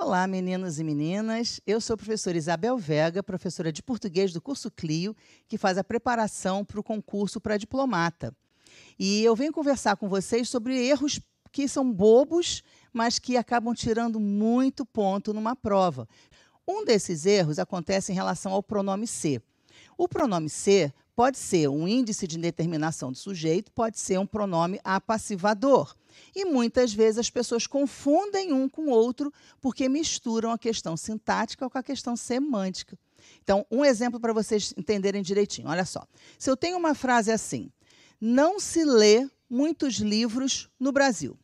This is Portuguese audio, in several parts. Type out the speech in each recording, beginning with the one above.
Olá, meninos e meninas. Eu sou a professora Isabel Vega, professora de português do curso Clio, que faz a preparação para o concurso para diplomata. E eu venho conversar com vocês sobre erros que são bobos, mas que acabam tirando muito ponto numa prova. Um desses erros acontece em relação ao pronome ser. O pronome ser pode ser um índice de determinação do sujeito, pode ser um pronome apassivador. E muitas vezes as pessoas confundem um com o outro porque misturam a questão sintática com a questão semântica. Então, um exemplo para vocês entenderem direitinho. Olha só. Se eu tenho uma frase assim: Não se lê muitos livros no Brasil.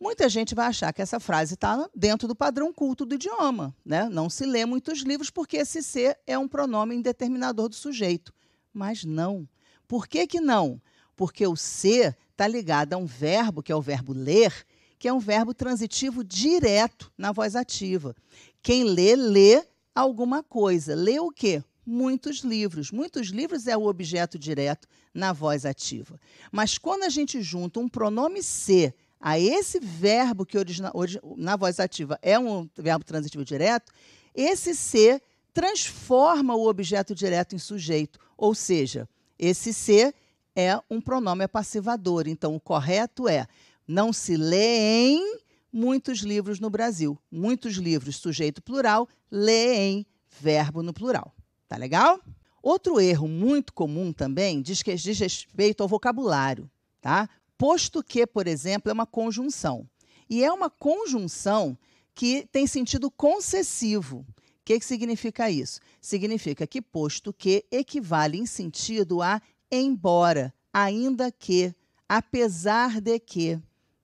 Muita gente vai achar que essa frase está dentro do padrão culto do idioma. Né? Não se lê muitos livros, porque esse ser é um pronome indeterminador do sujeito. Mas não. Por que, que não? Porque o ser está ligado a um verbo, que é o verbo ler, que é um verbo transitivo direto na voz ativa. Quem lê, lê alguma coisa. Lê o quê? Muitos livros. Muitos livros é o objeto direto na voz ativa. Mas quando a gente junta um pronome ser a esse verbo que origina, na voz ativa é um verbo transitivo direto, esse ser transforma o objeto direto em sujeito ou seja, esse ser é um pronome apassivador. Então, o correto é não se leem muitos livros no Brasil. Muitos livros, sujeito plural, leem, verbo no plural. Tá legal? Outro erro muito comum também diz que diz respeito ao vocabulário, tá? Posto que, por exemplo, é uma conjunção. E é uma conjunção que tem sentido concessivo que, que significa isso? Significa que posto que equivale em sentido a embora, ainda que, apesar de que,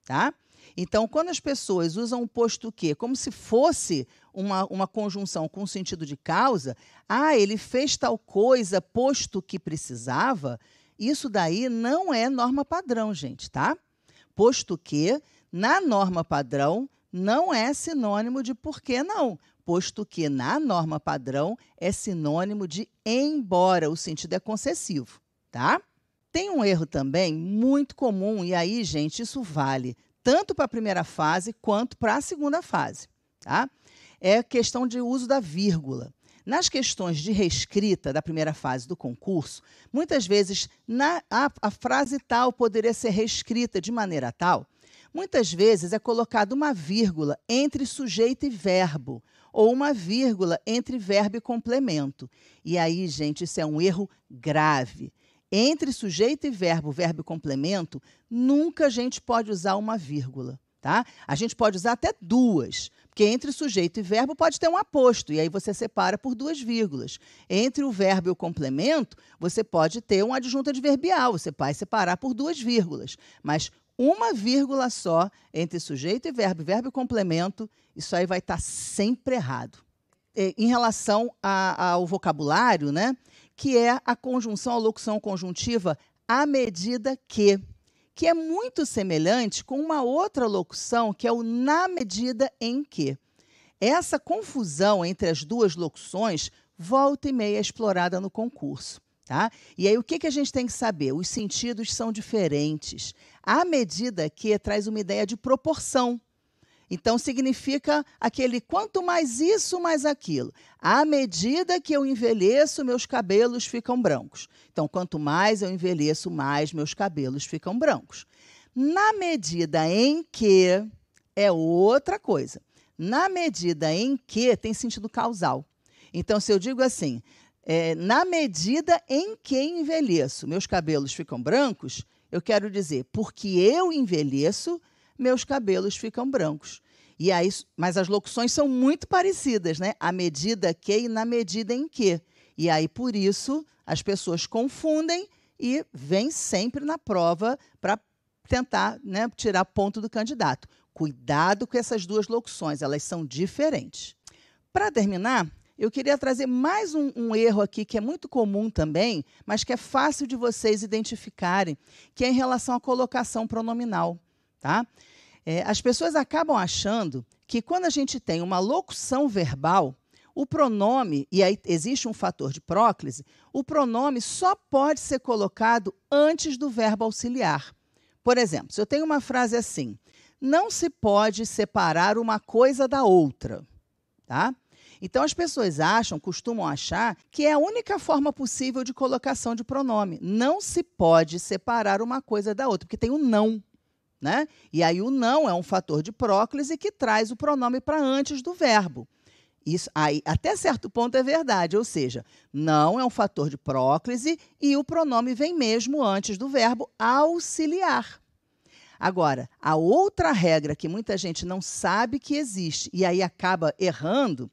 tá? Então, quando as pessoas usam o posto que como se fosse uma, uma conjunção com sentido de causa, ah, ele fez tal coisa posto que precisava, isso daí não é norma padrão, gente, tá? Posto que, na norma padrão, não é sinônimo de porquê, não posto que, na norma padrão, é sinônimo de embora, o sentido é concessivo, tá? Tem um erro também muito comum, e aí, gente, isso vale tanto para a primeira fase quanto para a segunda fase, tá? É a questão de uso da vírgula. Nas questões de reescrita da primeira fase do concurso, muitas vezes na, a, a frase tal poderia ser reescrita de maneira tal Muitas vezes é colocada uma vírgula entre sujeito e verbo, ou uma vírgula entre verbo e complemento. E aí, gente, isso é um erro grave. Entre sujeito e verbo, verbo e complemento, nunca a gente pode usar uma vírgula. Tá? A gente pode usar até duas, porque entre sujeito e verbo pode ter um aposto, e aí você separa por duas vírgulas. Entre o verbo e o complemento, você pode ter um adjunto adverbial, você vai separar por duas vírgulas. Mas uma vírgula só entre sujeito e verbo, verbo e complemento, isso aí vai estar tá sempre errado. É, em relação a, ao vocabulário, né, que é a conjunção, a locução conjuntiva à medida que, que é muito semelhante com uma outra locução, que é o na medida em que. Essa confusão entre as duas locuções volta e meia explorada no concurso. Tá? E aí, o que, que a gente tem que saber? Os sentidos são diferentes. A medida que traz uma ideia de proporção. Então, significa aquele quanto mais isso, mais aquilo. À medida que eu envelheço, meus cabelos ficam brancos. Então, quanto mais eu envelheço, mais meus cabelos ficam brancos. Na medida em que é outra coisa. Na medida em que tem sentido causal. Então, se eu digo assim, é, na medida em que envelheço, meus cabelos ficam brancos, eu quero dizer, porque eu envelheço, meus cabelos ficam brancos. E aí, mas as locuções são muito parecidas, né? À medida que e na medida em que. E aí, por isso, as pessoas confundem e vêm sempre na prova para tentar né, tirar ponto do candidato. Cuidado com essas duas locuções, elas são diferentes. Para terminar, eu queria trazer mais um, um, erro aqui que é muito comum também, mas que é fácil de vocês identificarem, que é em relação à colocação pronominal. Tá? É, as pessoas acabam achando que quando a gente tem uma locução verbal, o pronome, e aí existe um fator de próclise, o pronome só pode ser colocado antes do verbo auxiliar. Por exemplo, se eu tenho uma frase assim, não se pode separar uma coisa da outra, tá? Então as pessoas acham, costumam achar, que é a única forma possível de colocação de pronome. Não se pode separar uma coisa da outra, porque tem o não. Né? E aí o não é um fator de próclise que traz o pronome para antes do verbo. Isso aí, até certo ponto é verdade, ou seja, não é um fator de próclise e o pronome vem mesmo antes do verbo auxiliar. Agora, a outra regra que muita gente não sabe que existe e aí acaba errando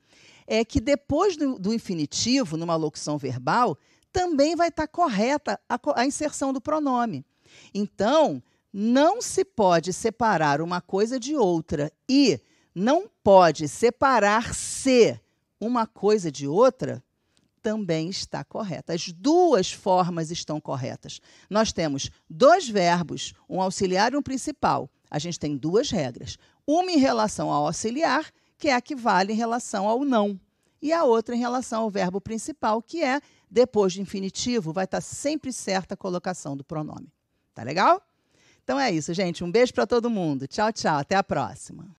é que depois do, do infinitivo, numa locução verbal, também vai estar correta a, a inserção do pronome. Então, não se pode separar uma coisa de outra e não pode separar-se uma coisa de outra também está correta. As duas formas estão corretas. Nós temos dois verbos, um auxiliar e um principal. A gente tem duas regras. Uma em relação ao auxiliar que é a que vale em relação ao não, e a outra em relação ao verbo principal, que é depois de infinitivo, vai estar sempre certa a colocação do pronome. Tá legal? Então é isso, gente. Um beijo para todo mundo. Tchau, tchau. Até a próxima.